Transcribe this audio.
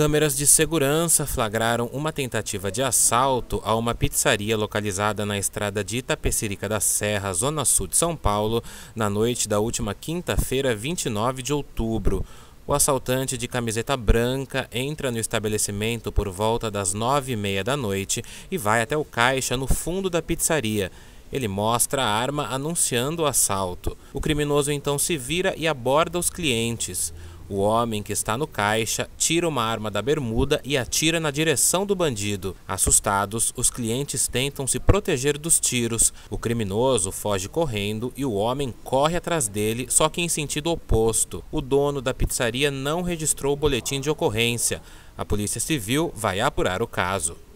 Câmeras de segurança flagraram uma tentativa de assalto a uma pizzaria localizada na estrada de Itapecerica da Serra, zona sul de São Paulo, na noite da última quinta-feira, 29 de outubro. O assaltante de camiseta branca entra no estabelecimento por volta das nove e meia da noite e vai até o caixa no fundo da pizzaria. Ele mostra a arma anunciando o assalto. O criminoso então se vira e aborda os clientes. O homem que está no caixa tira uma arma da bermuda e atira na direção do bandido. Assustados, os clientes tentam se proteger dos tiros. O criminoso foge correndo e o homem corre atrás dele, só que em sentido oposto. O dono da pizzaria não registrou o boletim de ocorrência. A Polícia Civil vai apurar o caso.